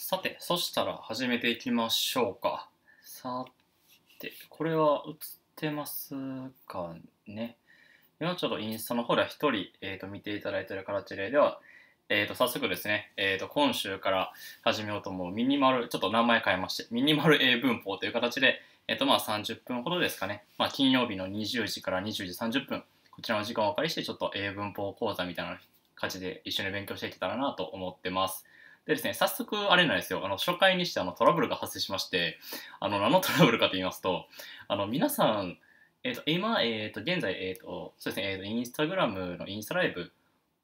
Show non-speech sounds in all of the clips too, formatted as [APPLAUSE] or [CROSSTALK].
さて、そしたら始めていきましょうか。さて、これは映ってますかね。今ちょっとインスタの方では1人、えーと、見ていただいている形で、では、えーと、早速ですね、えーと、今週から始めようと思うミニマル、ちょっと名前変えまして、ミニマル英文法という形で、えっ、ー、とまあ30分ほどですかね、まあ、金曜日の20時から20時30分、こちらの時間をお借りして、ちょっと英文法講座みたいな感じで一緒に勉強していけたらなと思ってます。でですね、早速、あれなんですよ、あの、初回にしてあのトラブルが発生しまして、あの、何のトラブルかと言いますと、あの、皆さん、えっ、ー、と、今、えっ、ー、と、現在、えっ、ー、と、そうですね、えっ、と、インスタグラムのインスタライブ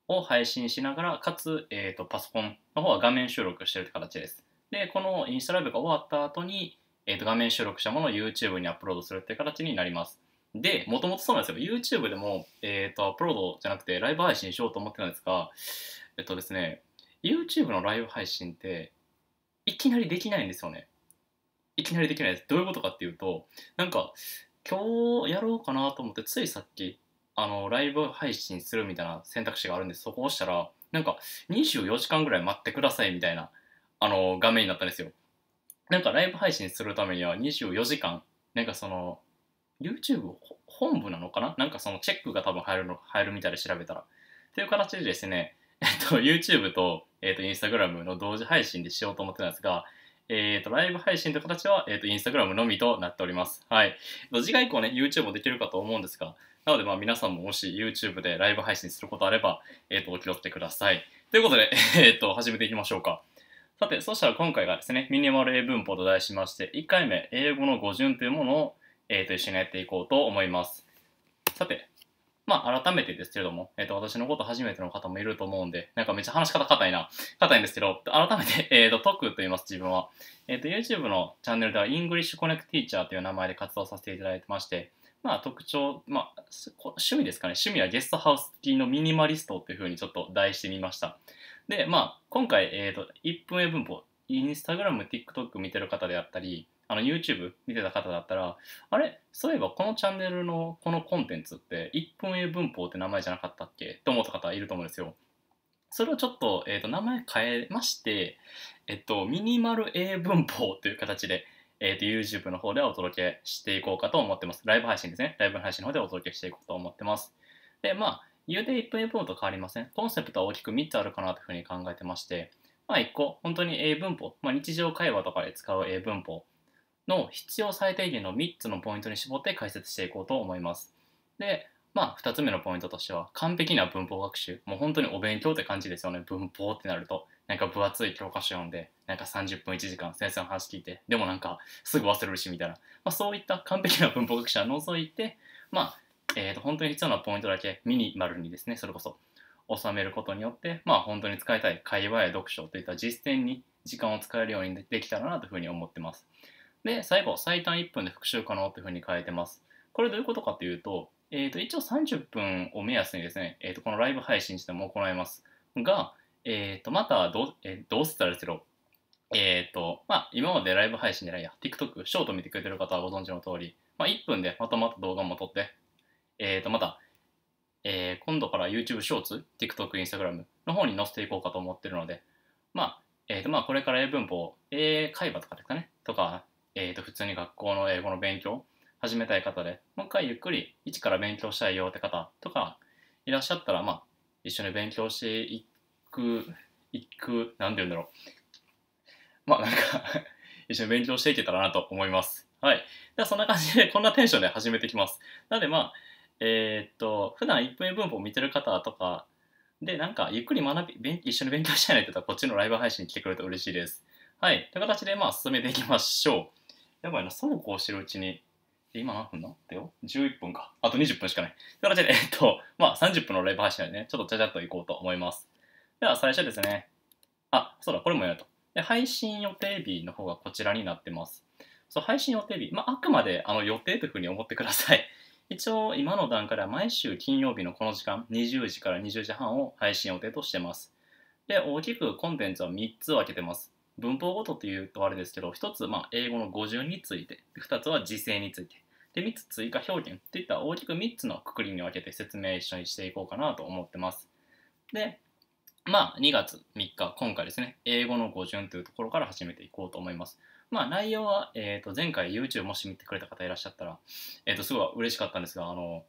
を配信しながら、かつ、えっ、と、パソコンの方は画面収録してるって形です。で、このインスタライブが終わった後に、えっ、と、画面収録したものを YouTube にアップロードするっていう形になります。で、もともとそうなんですよ。YouTube でも、えっ、と、アップロードじゃなくて、ライブ配信しようと思ってたんですが、えっとですね、YouTube のライブ配信っていきなりできないんですよねいきなりできないですどういうことかっていうとなんか今日やろうかなと思ってついさっきあのライブ配信するみたいな選択肢があるんでそこを押したらなんか24時間ぐらい待ってくださいみたいなあの画面になったんですよなんかライブ配信するためには24時間なんかその YouTube 本部なのかななんかそのチェックが多分入るの入るみたいで調べたらっていう形でですねえっと、YouTube と、えっと、Instagram の同時配信でしようと思ってたんですが、えっ、と、ライブ配信という形は、えっ、Instagram のみとなっております。はい。次回以降ね、YouTube もできるかと思うんですが、なので、まあ、皆さんももし YouTube でライブ配信することあれば、えっ、と、お気をつけください。ということで、[LAUGHS] えっ、と、始めていきましょうか。さて、そしたら今回がですね、ミニマル英文法と題しまして、1回目、英語の語順というものを、えっ、と、一緒にやっていこうと思います。さて、まあ、改めてですけれども、えっ、ー、と、私のこと初めての方もいると思うんで、なんかめっちゃ話し方硬いな、硬いんですけど、改めて、[LAUGHS] えっ、ー、と、トクと言います、自分は。えっ、ー、と、YouTube のチャンネルでは、イングリッシュコネクティーチャーという名前で活動させていただいてまして、まあ、特徴、まあ、趣味ですかね。趣味はゲストハウス付きのミニマリストっていうふうにちょっと題してみました。で、まあ、今回、えっ、と、1分英文法、インスタグラム、TikTok 見てる方であったり、あの YouTube 見てた方だったら、あれそういえばこのチャンネルのこのコンテンツって1分英文法って名前じゃなかったっけって思った方いると思うんですよ。それをちょっと,、えーと、名前変えまして、えっと、ミニマル英文法という形で、えーと、YouTube の方でお届けしていこうかと思ってます。ライブ配信ですね。ライブ配信の方でお届けしていこうと思ってます。で、まあ、言うて1分英文法と変わりません。コンセプトは大きく3つあるかなというふうに考えてまして、まあ1個、本当に英文法、まあ、日常会話とかで使う英文法。の必要最低限の3つのポイントに絞って解説していこうと思います。で、まあ、2つ目のポイントとしては、完璧な文法学習。もう本当にお勉強って感じですよね。文法ってなると。なんか分厚い教科書読んで、なんか30分1時間先生の話聞いて、でもなんかすぐ忘れるしみたいな。まあ、そういった完璧な文法学習は除いて、まあ、えー、と本当に必要なポイントだけミニマルにですね、それこそ収めることによって、まあ、本当に使いたい会話や読書といった実践に時間を使えるようにできたらなというふうに思ってます。で、最後、最短1分で復習可能というふうに変えてます。これどういうことかというと、えっ、ー、と、一応30分を目安にですね、えっ、ー、と、このライブ配信しても行います。が、えっ、ー、と、またど、えどうせたらすろ、えっ、と、まあ、今までライブ配信じゃないや、TikTok、ショート見てくれてる方はご存知の通り、まあ、1分でまとまった動画も撮って、えっ、と、また、え今度から YouTube ショーツ、TikTok、Instagram の方に載せていこうかと思ってるので、まあ、えっ、と、まあ、これから英文法、英会話とかですかね、とか、えー、と普通に学校の英語の勉強始めたい方でもう一回ゆっくり一から勉強したいよって方とかいらっしゃったら、まあ、一緒に勉強していくいく何て言うんだろうまあなんか [LAUGHS] 一緒に勉強していけたらなと思います。はい。ではそんな感じでこんなテンションで始めてきます。なのでまあえー、っと普段1分文法を見てる方とかでなんかゆっくり学び一緒に勉強したいなって言ったらこっちのライブ配信に来てくれると嬉しいです。はい。という形でまあ進めていきましょう。やばいな、そうこうしてるうちに、今何分だってよ ?11 分か。あと20分しかない。というわけで、えっと、まあ30分のライブ配信でね、ちょっとちゃちゃっといこうと思います。では最初ですね。あ、そうだ、これもやると。で、配信予定日の方がこちらになってます。そう、配信予定日。まあ、あくまであの予定というふうに思ってください。[LAUGHS] 一応、今の段階では毎週金曜日のこの時間、20時から20時半を配信予定としてます。で、大きくコンテンツは3つ分けてます。文法ごとというとあれですけど、1つ、ま英語の語順について、2つは時制について、で、3つ追加表現といった大きく3つのくくりに分けて説明一緒にしていこうかなと思ってます。で、まあ、2月3日、今回ですね、英語の語順というところから始めていこうと思います。まあ、内容は、えー、と、前回 YouTube もし見てくれた方いらっしゃったら、えー、と、すごい嬉しかったんですが、あの、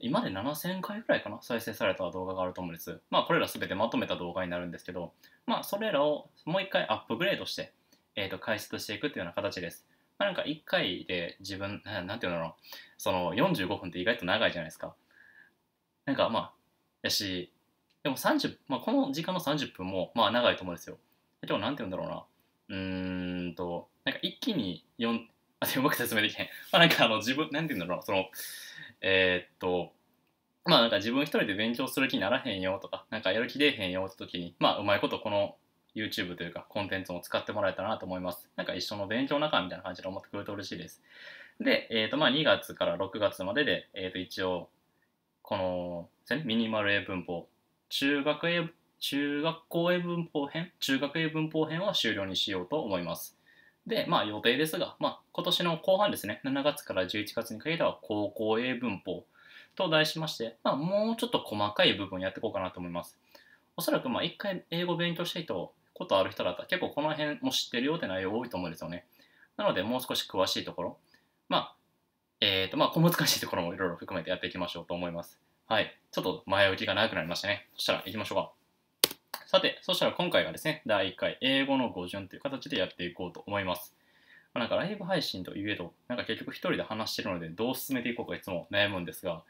今で7000回くらいかな再生された動画があると思うんです。まあこれら全てまとめた動画になるんですけど、まあそれらをもう一回アップグレードして、えっ、ー、と解説していくっていうような形です。まあ、なんか一回で自分、[LAUGHS] なんて言うんだろう、その45分って意外と長いじゃないですか。なんかまあ、やし、でも30、まあこの時間の30分もまあ長いと思うんですよ。でもなんて言うんだろうな。うーんと、なんか一気に4、あ、でも僕説明できへん。まあなんかあの自分、なんて言うんだろうその、えー、っと、まあなんか自分一人で勉強する気にならへんよとか、なんかやる気出へんよって時に、まあうまいことこの YouTube というかコンテンツも使ってもらえたらなと思います。なんか一緒の勉強仲みたいな感じで思ってくれると嬉しいです。で、えっ、とまあ2月から6月までで、えっ、と一応、この、ミニマル英文法、中学英、中学校英文法編、中学英文法編は終了にしようと思います。で、まあ予定ですが、まあ今年の後半ですね、7月から11月にかけては高校英文法と題しまして、まあもうちょっと細かい部分やっていこうかなと思います。おそらくまあ一回英語勉強したいとことある人だったら結構この辺も知ってるよって内容多いと思うんですよね。なのでもう少し詳しいところ、まあ、えっ、ー、とまあ小難しいところもいろいろ含めてやっていきましょうと思います。はい。ちょっと前置きが長くなりましたね。そしたら行きましょうか。さて、そしたら今回がですね、第1回英語の語順という形でやっていこうと思います。まなんかライブ配信といえど、なんか結局一人で話してるのでどう進めていこうかいつも悩むんですが、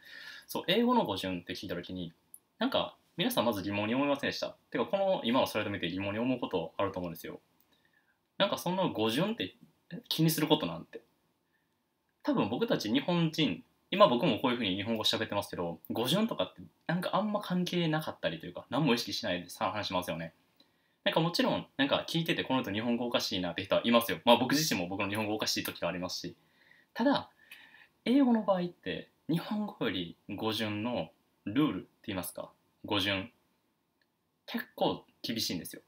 そう、英語の語順って聞いたきに、なんか皆さんまず疑問に思いませんでした。てか、この今のそれと見て疑問に思うことあると思うんですよ。なんかそんな語順って気にすることなんて。多分僕たち日本人今僕もこういうふうに日本語喋ってますけど語順とかってなんかあんま関係なかったりというか何も意識しないで話しますよねなんかもちろんなんか聞いててこの人日本語おかしいなって人はいますよまあ僕自身も僕の日本語おかしい時がありますしただ英語の場合って日本語より語順のルールって言いますか語順結構厳しいんですよ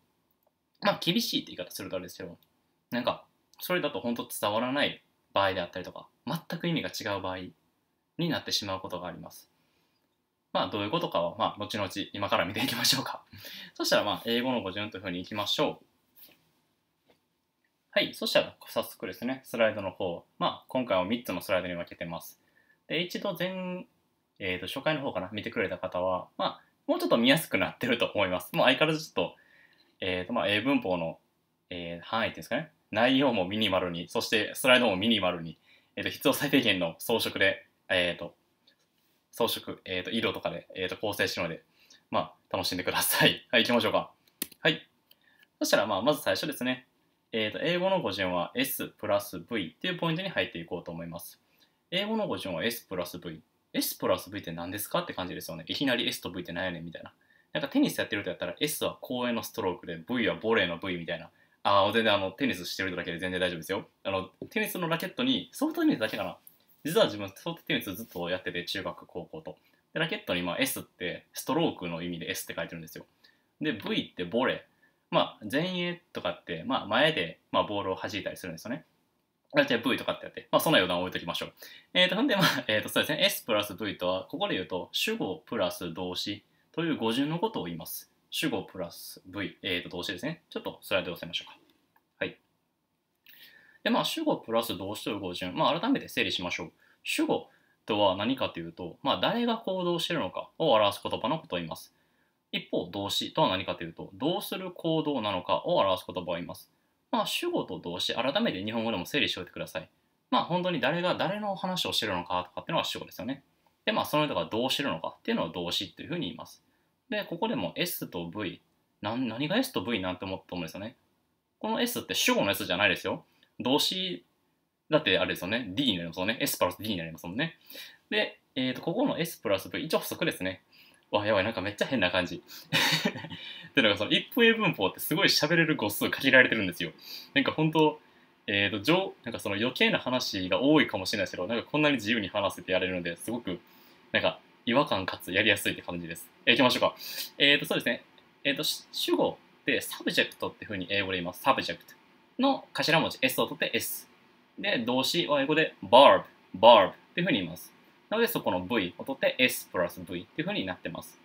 まあ厳しいって言い方するとあれですけどなんかそれだと本当伝わらない場合であったりとか全く意味が違う場合になってしまうことがあります。まあ、どういうことかは、まあ、後々今から見ていきましょうか。[LAUGHS] そしたら、まあ、英語の語順というふうにいきましょう。はい。そしたら、早速ですね、スライドの方。まあ、今回は3つのスライドに分けてます。で、一度前、えっ、ー、と、初回の方から見てくれた方は、まあ、もうちょっと見やすくなってると思います。もう相変わらずちょっと、えっ、ー、と、まあ、英文法の、えー、範囲っていうんですかね、内容もミニマルに、そしてスライドもミニマルに、えっ、と、必要最低限の装飾でえっ、ー、と、装飾、えっ、ー、と、色とかで、えっ、と、構成してるので、まあ、楽しんでください。[LAUGHS] はい、行きましょうか。はい。そしたら、まあ、まず最初ですね。えっ、と、英語の語順は S プラス V っていうポイントに入っていこうと思います。英語の語順は S プラス V。S プラス V って何ですかって感じですよね。いきなり S と V って何やねんみたいな。なんかテニスやってるとやったら S は公園のストロークで V はボレーの V みたいな。ああ、全然あのテニスしてるだけで全然大丈夫ですよ。あのテニスのラケットに、ソフトテニスだけかな。実は自分スポーテニスずっとやってて中学高校とでラケットにまあ S ってストロークの意味で S って書いてるんですよで V ってボレーまあ、前衛とかって、まあ、前で、まあ、ボールを弾いたりするんですよね。じゃあ V とかってやって、まあ、その余談置いときましょう。えっ、ー、と、ほんで、まあ、[LAUGHS] えっ、ー、と、そうですね、S プラス V とは、ここで言うと、主語プラス動詞という語順のことを言います。主語プラス V、えっ、ー、と、動詞ですね。ちょっとスライドを押せましょうか。で、まあ、主語プラス動詞という語順、まあ、改めて整理しましょう。主語とは何かというと、まあ、誰が行動しているのかを表す言葉のことを言います。一方、動詞とは何かというと、どうする行動なのかを表す言葉を言います。まあ、主語と動詞、改めて日本語でも整理しておいてください。まあ、本当に誰が誰の話をしてるのかとかっていうのが主語ですよね。で、まあ、その人がどうしてるのかっていうのを動詞っていうふうに言います。で、ここでも S と V、何が S と V なんて思ったと思うんですよね。この S って主語の S じゃないですよ。動詞だってあれですよね。D になりますよね。S プラス D になりますもんね。で、えっ、ー、と、ここの S プラス V、一応補足ですね。わ、やばい、なんかめっちゃ変な感じ。[LAUGHS] っていうのが、その一分英文法ってすごい喋れる語数限られてるんですよ。なんか本当えっ、ー、と、上、なんかその余計な話が多いかもしれないですけど、なんかこんなに自由に話せてやれるので、すごく、なんか違和感かつやりやすいって感じです。えー、行きましょうか。えっ、ー、と、そうですね。えっ、ー、と、主語ってサブジェクトっていうふうに英語で言います。サブジェクト。の頭文字 S を取って S。で、動詞は英語で barb、barb っていうふうに言います。なので、そこの V を取って S プラス V っていうふうになってます。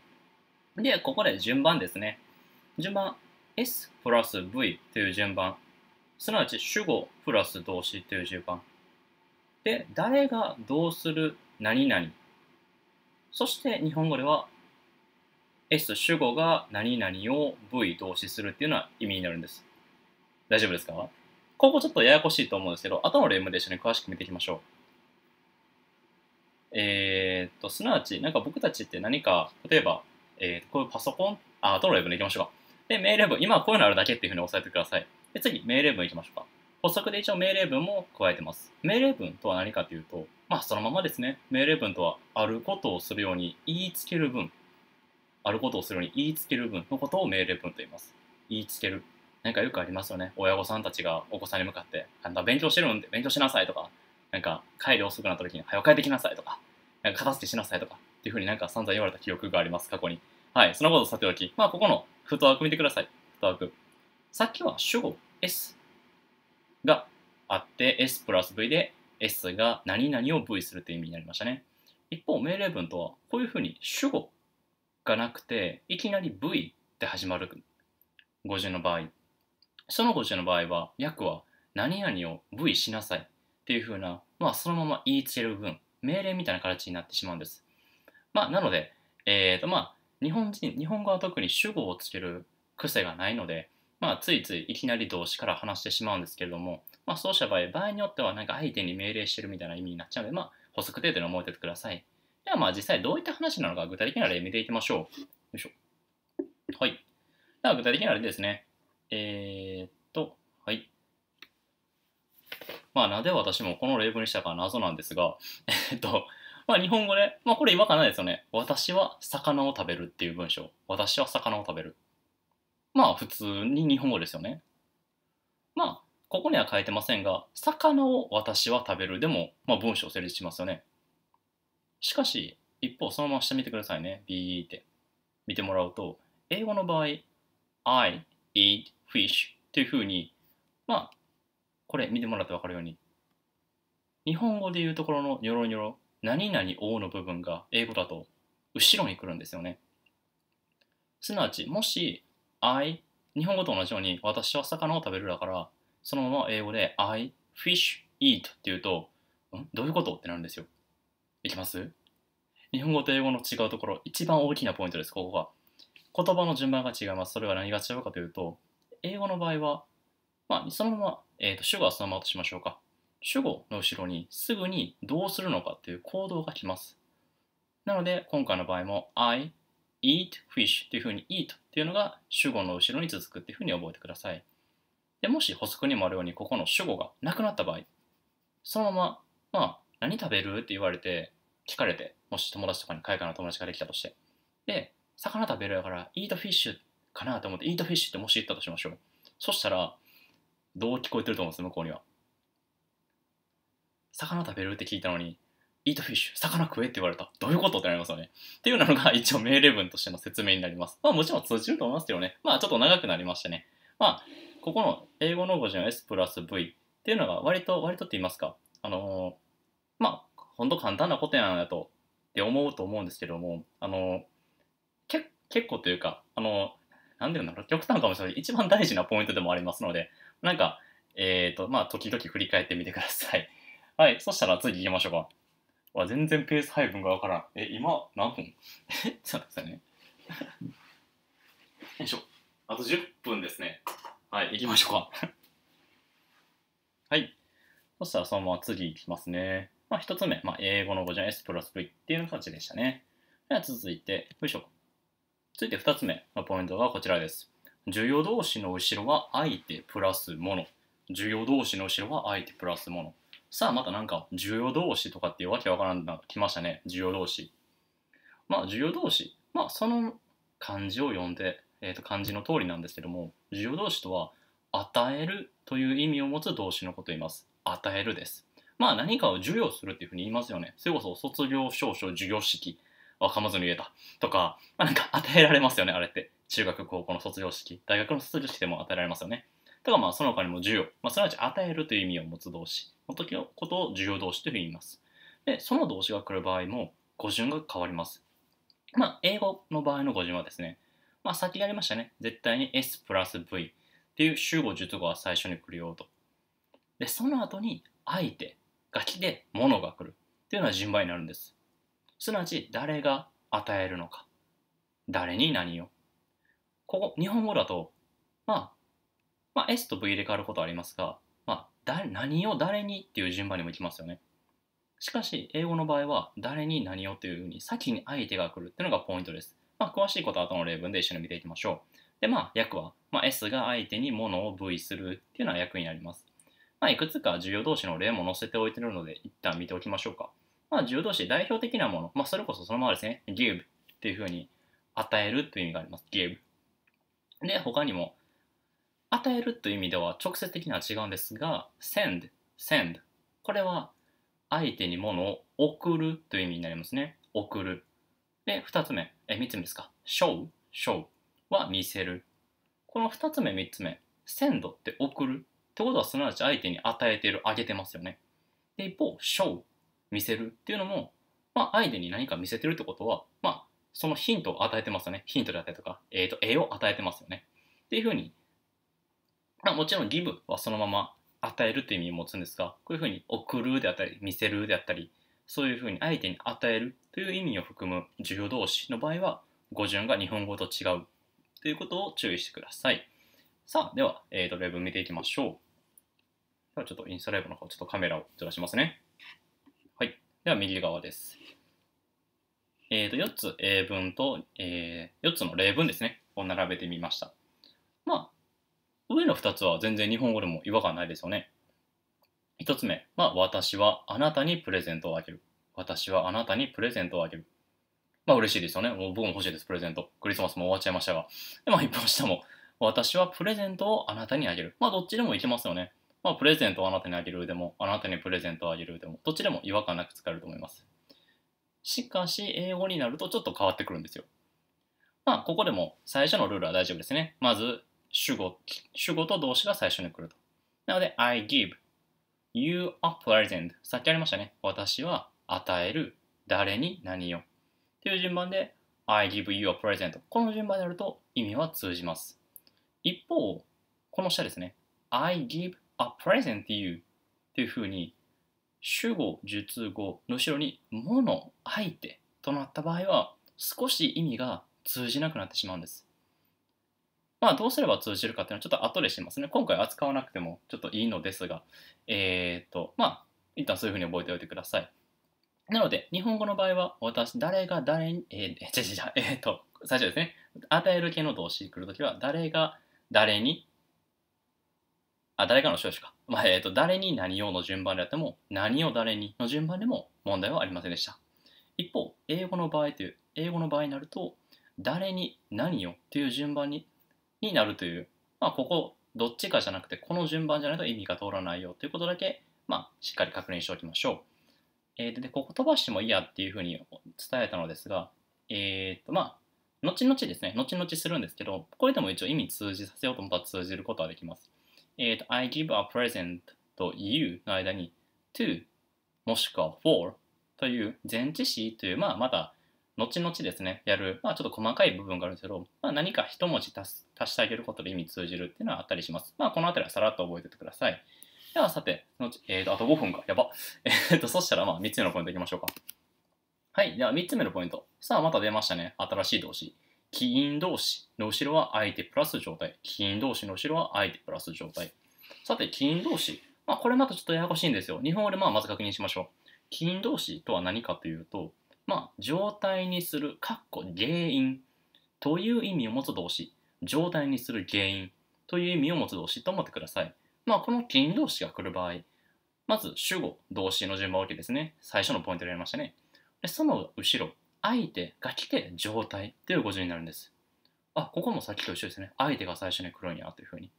で、ここで順番ですね。順番、S プラス V という順番。すなわち主語プラス動詞という順番。で、誰がどうする何々。そして日本語では S 主語が何々を V 動詞するっていうのは意味になるんです。大丈夫ですかここちょっとややこしいと思うんですけど、後の例文で一緒に詳しく見ていきましょう。えー、っと、すなわち、なんか僕たちって何か、例えば、えー、こういうパソコン、あ、後の例文でいきましょうか。で、命令文、今はこういうのあるだけっていうふうに押さえてください。で、次、命令文いきましょうか。補足で一応命令文も加えてます。命令文とは何かというと、まあそのままですね。命令文とは、あることをするように言いつける文。あることをするように言いつける文のことを命令文と言います。言いつける。なんかよくありますよね。親御さんたちがお子さんに向かって、あんた勉強してるんで、勉強しなさいとか、なんか帰り遅くなった時に、早く帰ってきなさいとか、なんか片付けしなさいとか、っていうふうになんか散々言われた記憶があります、過去に。はい、そのことさておき、まあ、ここのフットワーク見てください。フットワーク。さっきは主語 S があって、S プラス V で S が何々を V するという意味になりましたね。一方、命令文とは、こういうふうに主語がなくて、いきなり V って始まる語順の場合その星の場合は、訳は何々を V しなさいっていう風な、まあそのまま言いつける文、命令みたいな形になってしまうんです。まあなので、えっ、ー、とまあ日本人、日本語は特に主語をつける癖がないので、まあついついいきなり動詞から話してしまうんですけれども、まあそうした場合、場合によってはなんか相手に命令してるみたいな意味になっちゃうので、まあ補足程度に思っててください。ではまあ実際どういった話なのか具体的な例見ていきましょう。よいしょ。はい。では具体的な例ですね。えー、っと、はい。まあ、なぜ私もこの例文にしたか謎なんですが、[LAUGHS] えっと、まあ、日本語で、まあ、これ違和感ないですよね。私は魚を食べるっていう文章。私は魚を食べる。まあ、普通に日本語ですよね。まあ、ここには書いてませんが、魚を私は食べるでも、まあ、文章成立しますよね。しかし、一方、そのまま下見てくださいね。ビーって。見てもらうと、英語の場合、I eat フィッシュっていうふうに、まあ、これ見てもらってわかるように、日本語で言うところのニョロニョロ、何々王の部分が英語だと後ろに来るんですよね。すなわち、もし、I、日本語と同じように私は魚を食べるだから、そのまま英語で I fish eat って言うと、んどういうことってなるんですよ。いきます日本語と英語の違うところ、一番大きなポイントです、ここが。言葉の順番が違います。それは何が違うかというと、英語の場合は、まあ、そのまま、えーと、主語はそのままとしましょうか。主語の後ろにすぐにどうするのかっていう行動が来ます。なので、今回の場合も、I eat fish というふうに eat っていうのが主語の後ろに続くっていうふうに覚えてください。でもし補足にもあるように、ここの主語がなくなった場合、そのまま、まあ、何食べるって言われて、聞かれて、もし友達とかに海外の友達ができたとして、で、魚食べるやから、eat fish ってかなと思って、イートフィッシュってもし言ったとしましょう。そしたら、どう聞こえてると思うんです、向こうには。魚食べるって聞いたのに、イートフィッシュ、魚食えって言われた。どういうことってなりますよね。っていうのが [LAUGHS] 一応命令文としての説明になります。まあもちろん通じると思いますけどね。まあちょっと長くなりましたね。まあ、ここの英語の語順 S プラス V っていうのが割と、割とって言いますか、あのー、まあ、ほんと簡単なことやなとって思うと思うんですけども、あのー、け結構というか、あのーなんでなんだろう、極端かもしれない。一番大事なポイントでもありますので、なんか、えっ、ー、と、まあ、時々振り返ってみてください。[LAUGHS] はい、そしたら次行きましょうか。わ、全然ペース配分が分からん。え、今、何分え、ちょっと待ってね。[LAUGHS] よいしょ。あと10分ですね。はい、行きましょうか。[LAUGHS] はい。そしたらそのまま次行きますね。まあ、1つ目、まあ、英語の語順 S プラス V っていう形でしたね。では続いて、よいしょ。続いて2つ目のポイントがこちらです。需要動詞の後ろは相手プラスもの。需要動詞の後ろは相手プラスもの。さあ、またなんか、需要動詞とかっていうわけわからんな来ましたね。需要動詞。まあ、需要動詞。まあ、その漢字を読んで、えー、と漢字の通りなんですけども、需要動詞とは、与えるという意味を持つ動詞のことを言います。与えるです。まあ、何かを授与するっていうふうに言いますよね。それこそ、卒業証書、授与式。わ噛まずに言えた。とか、まあ、なんか与えられますよね、あれって。中学、高校の卒業式、大学の卒業式でも与えられますよね。とか、まあ、その他にも授与、まあ、すなわち与えるという意味を持つ動詞の時のことを授与動詞というふうに言います。で、その動詞が来る場合も、語順が変わります。まあ、英語の場合の語順はですね、まあ、先やりましたね。絶対に S プラス V っていう主語、述語は最初に来るよと。で、その後に、相手が来て、ものが来るっていうのは順番になるんです。すなわち誰が与えるのか誰に何をここ日本語だと、まあ、まあ S と V 入れ替わることはありますが、まあ、誰何を誰にっていう順番にもいきますよねしかし英語の場合は誰に何をというふうに先に相手が来るっていうのがポイントです、まあ、詳しいことは後の例文で一緒に見ていきましょうでまあ訳は、まあ、S が相手に物を V するっていうのは訳になりますまあ、いくつか重要動詞の例も載せておいてるので一旦見ておきましょうかまあ、重動詞代表的なもの、まあ、それこそそのままですね、give っていうふうに与えるという意味があります。give。で、他にも、与えるという意味では直接的には違うんですが、send、send。これは相手に物を送るという意味になりますね。送る。で、二つ目、え、三つ目ですか。show、show は見せる。この二つ目、三つ目、send って送る。ってことはすなわち相手に与えている、あげてますよね。で、一方、show 見せるっていうのも、まあ、相手に何か見せてるってことは、まあ、そのヒントを与えてますよね。ヒントであったりとか、えーと、絵を与えてますよね。っていうふうに、まあ、もちろんギブはそのまま与えるという意味を持つんですが、こういうふうに送るであったり、見せるであったり、そういうふうに相手に与えるという意味を含む授業動詞の場合は、語順が日本語と違うということを注意してください。さあ、では、えーと例文見ていきましょう。ではちょっとインスタライブの方、ちょっとカメラをずらしますね。では右側です。えー、と4つ英文と、えー、4つの例文ですねを並べてみました。まあ上の2つは全然日本語でも違和感ないですよね。1つ目、まあ、私はあなたにプレゼントをあげる。私はあなたにプレゼントをあげる。まあ嬉しいですよね。もう僕も欲しいです、プレゼント。クリスマスも終わっちゃいましたが。で、まあ一方下も、私はプレゼントをあなたにあげる。まあどっちでもいけますよね。まあ、プレゼントをあなたにあげるでも、あなたにプレゼントをあげるでも、どっちでも違和感なく使えると思います。しかし、英語になるとちょっと変わってくるんですよ。まあ、ここでも最初のルールは大丈夫ですね。まず、主語、主語と動詞が最初に来ると。なので、I give you a present。さっきありましたね。私は与える。誰に何を。という順番で、I give you a present。この順番でやると意味は通じます。一方、この下ですね。I give a present you っていうふうに主語、述語の後ろに物、相手となった場合は少し意味が通じなくなってしまうんです。まあどうすれば通じるかっていうのはちょっと後でしますね。今回扱わなくてもちょっといいのですが、えー、っと、まあ一旦そういうふうに覚えておいてください。なので、日本語の場合は、私、誰が誰に、えー、違う違う、えー、っと、最初ですね。与える系の動詞来るときは、誰が誰にあ、誰かの少子か。まあ、えっ、ー、と、誰に何をの順番であっても、何を誰にの順番でも問題はありませんでした。一方、英語の場合という、英語の場合になると、誰に何をという順番にになるという、まあ、ここ、どっちかじゃなくて、この順番じゃないと意味が通らないよということだけ、まあ、しっかり確認しておきましょう。えー、で、ここ飛ばしてもいいやっていうふうに伝えたのですが、えっ、ー、と、まあ、後々ですね、後々するんですけど、これでも一応意味通じさせようと思ったら通じることはできます。えっ、ー、と、I give a present と you の間に to もしくは for という前置詞という、まあ、まだ後々ですね、やる、まあ、ちょっと細かい部分があるんですけど、まあ、何か一文字足す足してあげることで意味通じるっていうのはあったりします。まあ、この辺りはさらっと覚えててください。では、さて、後、えー、とあと5分か。やば。[LAUGHS] えっ、ー、と、そしたら、まあ、3つ目のポイントいきましょうか。はい。では、3つ目のポイント。さあ、また出ましたね。新しい動詞。起因動詞の後ろは相手プラス状態。起因動詞の後ろは相手プラス状態。さて、起因動詞。まあ、これまたちょっとややこしいんですよ。日本語でまあまず確認しましょう。起因動詞とは何かというと、まあ、状態にする、かっこ原因という意味を持つ動詞。状態にする原因という意味を持つ動詞と思ってください。まあ、この起因動詞が来る場合、まず主語、動詞の順番を置けですね。最初のポイントでやりましたね。でその後ろ、相手が来て状態っていう語順になるんです。あ、ここもさっきと一緒ですね。相手が最初に来るんやというふうに。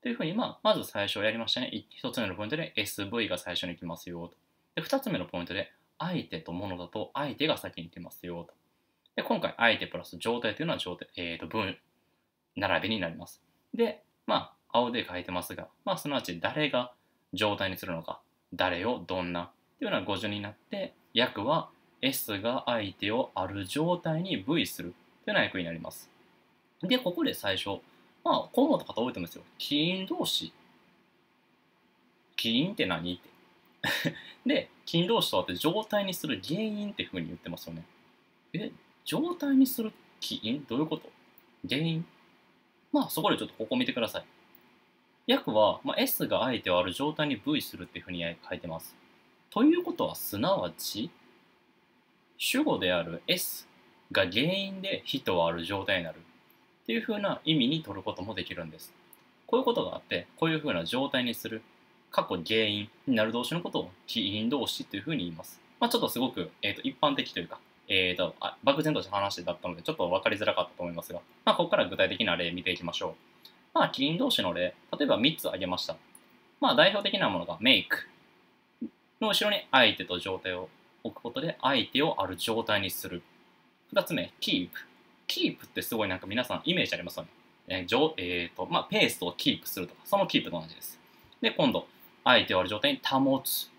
というふうに、まあ、まず最初やりましたね。1つ目のポイントで SV が最初に来ますよと。で、2つ目のポイントで相手と物だと相手が先に来ますよと。で、今回相手プラス状態というのは状態、えっ、ー、と、文、並びになります。で、まあ、青で書いてますが、まあ、すなわち誰が状態にするのか、誰をどんなとていうような語順になって、訳は S が相手をある状態に V するという役になります。で、ここで最初、まあ、コうのとか覚えてまいすよ。起因同士。起因って何って。[LAUGHS] で、起因同士とあって状態にする原因っていうふうに言ってますよね。え、状態にする起因どういうこと原因まあ、そこでちょっとここ見てください。訳は、まあ、S が相手をある状態に V するっていうふうに書いてます。ということは、すなわち、主語である S が原因で人はある状態になるっていう風な意味に取ることもできるんです。こういうことがあって、こういう風な状態にする、過去原因になる動詞のことを起因動詞という風に言います。まあ、ちょっとすごく、えーと、一般的というか、えーとあ、漠然とした話だったので、ちょっと分かりづらかったと思いますが、まあ、ここから具体的な例見ていきましょう。まあ、起因動詞の例、例えば3つ挙げました。まあ、代表的なものが make の後ろに相手と状態を置くことで相手をある状態にする。二つ目、keep。keep ってすごいなんか皆さんイメージありますよね。えー、じょえーとまあ、ペースをキープするとか、そのキープと同じです。で、今度、相手をある状態に保つ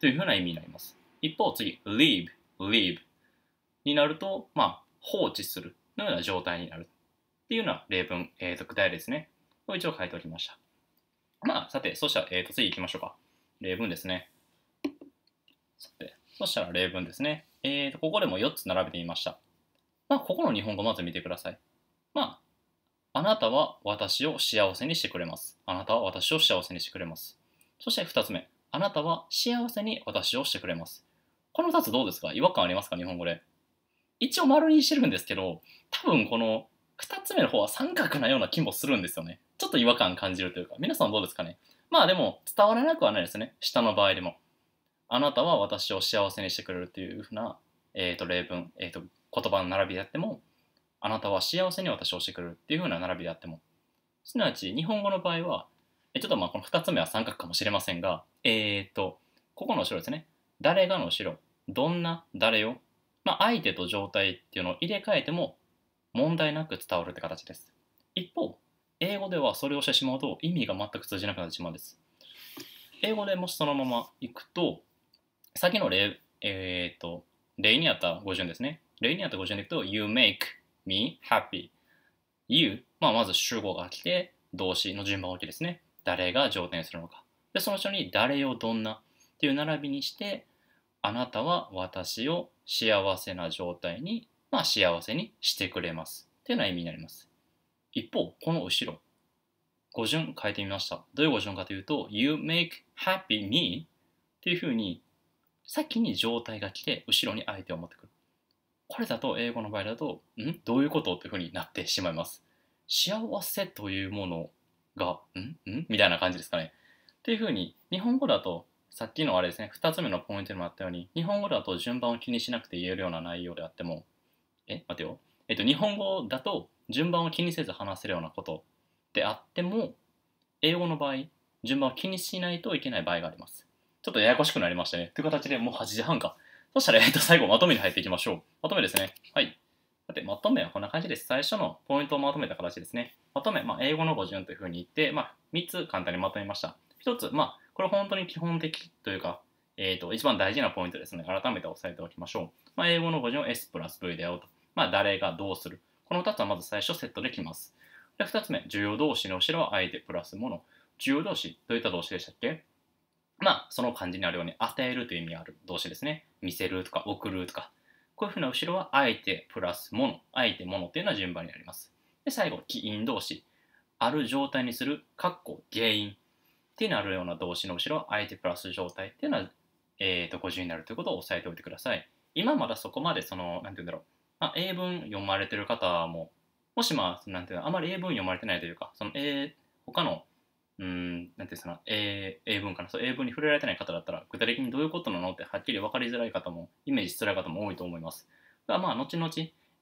というふうな意味になります。一方、次、leave、leave になると、まあ、放置するのような状態になるっていうような例文、えー、と具体ですね。これ一応書いておきました。まあ、さて、そしたら、えー、と次行きましょうか。例文ですね。さて、そしたら例文ですね。えーと、ここでも4つ並べてみました。まあ、ここの日本語まず見てください。まあ、あなたは私を幸せにしてくれます。あなたは私を幸せにしてくれます。そして2つ目。あなたは幸せに私をしてくれます。この2つどうですか違和感ありますか日本語で。一応丸にしてるんですけど、多分この2つ目の方は三角なような気もするんですよね。ちょっと違和感感じるというか、皆さんどうですかねまあでも伝わらなくはないですね。下の場合でも。あなたは私を幸せにしてくれるというふうな、えー、と例文、えー、と言葉の並びであっても、あなたは幸せに私をしてくれるっていうふうな並びであっても、すなわち日本語の場合は、ちょっとまあこの2つ目は三角かもしれませんが、えっ、ー、と、ここの後ろですね。誰がの後ろ、どんな、誰を、まあ、相手と状態っていうのを入れ替えても問題なく伝わるって形です。一方、英語ではそれをしてしまうと意味が全く通じなくなってしまうんです。英語でもしそのままいくと、さっきの例、えっ、と、例にあった語順ですね。例にあった語順でいくと、you make me happy. you、まあ、まず主語が来て、動詞の順番置きですね。誰が上転するのか。で、その人に誰をどんなっていう並びにして、あなたは私を幸せな状態に、まあ、幸せにしてくれますっていうような意味になります。一方、この後ろ、語順変えてみました。どういう語順かというと、You make happy me っていうふうに先に状態が来て後ろに相手を持ってくるこれだと英語の場合だとんどういうことというふうになってしまいます幸せというものがんんみたいな感じですかねっていうふうに日本語だとさっきのあれですね2つ目のポイントにもあったように日本語だと順番を気にしなくて言えるような内容であってもえ待てよえっと日本語だと順番を気にせず話せるようなことであっても英語の場合順番を気にしないといけない場合がありますちょっとややこしくなりましたね。という形でもう8時半か。そしたら、えっと、最後まとめに入っていきましょう。まとめですね。はい。さて、まとめはこんな感じです。最初のポイントをまとめた形ですね。まとめ、まあ、英語の語順というふうに言って、まあ、3つ簡単にまとめました。1つ、まあ、これ本当に基本的というか、えっ、ー、と、一番大事なポイントですね。改めて押さえておきましょう。まあ、英語の語順を S プラス V であうと。まあ、誰がどうする。この2つはまず最初セットできます。で、2つ目、重要動詞の後ろは相手プラスもの。重要動詞、どういった動詞でしたっけまあ、その漢字にあるように与えるという意味がある動詞ですね。見せるとか送るとか。こういうふうな後ろはあえてプラスもの、あえてものというのは順番になります。で、最後、起因動詞。ある状態にする、かっこ、原因っていうのあるような動詞の後ろはあえてプラス状態っていうのは、えー、と、語順になるということを押さえておいてください。今まだそこまでその、なんて言うんだろう。まあ、英文読まれてる方も、もしまあ、なんていうの、あまり英文読まれてないというか、その、えー、他のうん、なんていうその英英文かなそう英文に触れられてない方だったら具体的にどういうことなのってはっきり分かりづらい方もイメージづらい方も多いと思いますがまあ後々、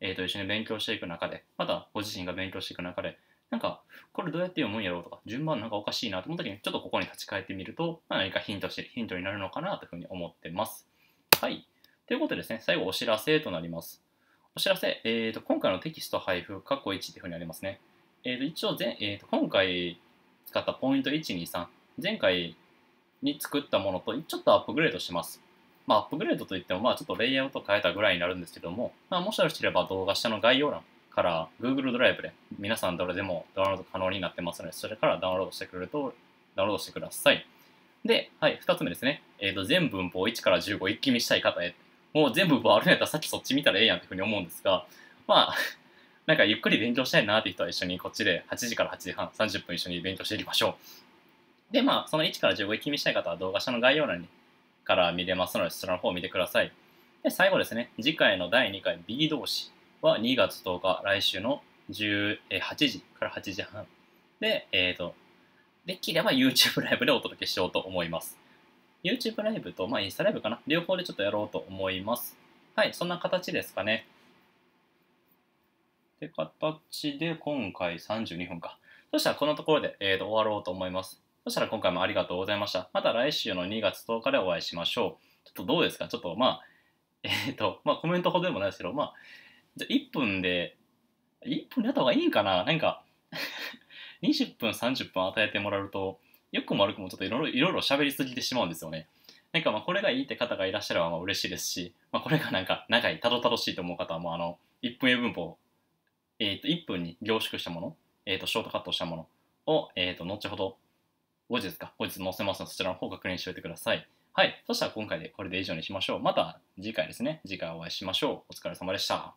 えー、と一緒に勉強していく中でまたご自身が勉強していく中でなんかこれどうやって読むんやろうとか順番なんかおかしいなと思った時にちょっとここに立ち返ってみると、まあ、何かヒントしてヒントになるのかなというふうに思ってますはいということでですね最後お知らせとなりますお知らせ、えーと、今回のテキスト配布、括弧1というふうにありますね。えーと、一応全、えーと、今回使ったポイント123前回に作ったものとちょっとアップグレードしますまあ、アップグレードといっても、まあ、ちょっとレイアウト変えたぐらいになるんですけども、まあ、もしよろしければ動画下の概要欄から Google ドライブで皆さんどれでもダウンロード可能になってますので、それからダウンロードしてくれると、ダウンロードしてください。で、はい、二つ目ですね。えっ、ー、と、全文法1から15一気見したい方へ。もう全部文法あるんやったらさっきそっち見たらええやんっていうふうに思うんですが、まあなんかゆっくり勉強したいなって人は一緒にこっちで8時から8時半、30分一緒に勉強していきましょう。で、まあ、その1から15で気にしたい方は動画下の概要欄にから見れますので、そちらの方を見てください。で、最後ですね、次回の第2回 B 同士は2月10日、来週の18時から8時半で、えっ、ー、と、できれば YouTube ライブでお届けしようと思います。YouTube ライブと、まあ、インスタライブかな両方でちょっとやろうと思います。はい、そんな形ですかね。って形で、今回32分か。そしたらこのところで、えー、と終わろうと思います。そしたら今回もありがとうございました。また来週の2月10日でお会いしましょう。ちょっとどうですかちょっとまあ、[LAUGHS] えっ、ー、と、まあコメントほどでもないですけど、まあ、じゃ1分で、1分でやった方がいいんかななんか20分、30 [LAUGHS] 分与えてもらうと、よくも悪くもちょっといろいろ喋りすぎてしまうんですよね。なんかまあこれがいいって方がいらっしゃればまあ嬉しいですし、まあ、これがなんか長い、たどたどしいと思う方はもうあの、1分英文法えー、と1分に凝縮したもの、えー、とショートカットしたものを、えー、と後ほど後日か後日載せますのでそちらの方確認しておいてください。はい。そしたら今回でこれで以上にしましょう。また次回ですね。次回お会いしましょう。お疲れ様でした。